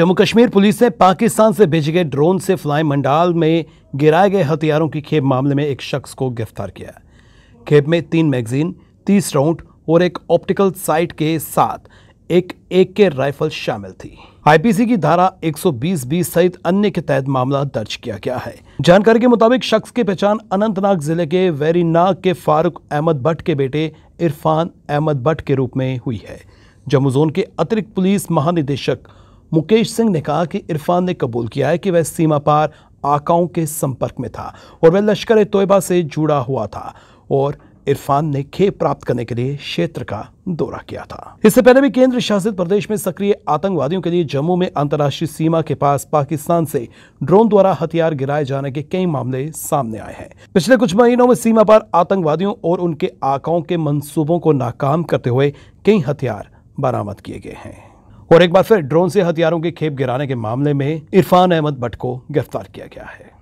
Jammu Kashmir police ने पाकिस्तान से भेजे गए ड्रोन से फ्लाई मंडाल में गिराए गए हथियारों की खेप मामले में एक शख्स को गिरफ्तार किया खेप में तीन मैगजीन तीस राउंड और एक ऑप्टिकल साइट के साथ एक एक के राइफल शामिल थी आईपीसी की धारा 120 बीस सहित अन्य के तहत मामला दर्ज किया गया है जानकारी के मुताबिक शख्स की पहचान अनंतनाग जिले के वेरीनाग के फारूक अहमद भट्ट के बेटे इरफान अहमद भट्ट के रूप में हुई है जम्मू जोन के अतिरिक्त पुलिस महानिदेशक मुकेश सिंह ने कहा कि इरफान ने कबूल किया है कि वह सीमा पार आकाओं के संपर्क में था और वह लश्कर तोयबा से जुड़ा हुआ था और इरफान ने खेप प्राप्त करने के लिए क्षेत्र का दौरा किया था इससे पहले भी केंद्र शासित प्रदेश में सक्रिय आतंकवादियों के लिए जम्मू में अंतर्राष्ट्रीय सीमा के पास पाकिस्तान से ड्रोन द्वारा हथियार गिराए जाने के कई मामले सामने आए हैं पिछले कुछ महीनों में सीमा पर आतंकवादियों और उनके आकाओं के मंसूबों को नाकाम करते हुए कई हथियार बरामद किए गए हैं और एक बार फिर ड्रोन से हथियारों के खेप गिराने के मामले में इरफान अहमद भट्ट को गिरफ्तार किया गया है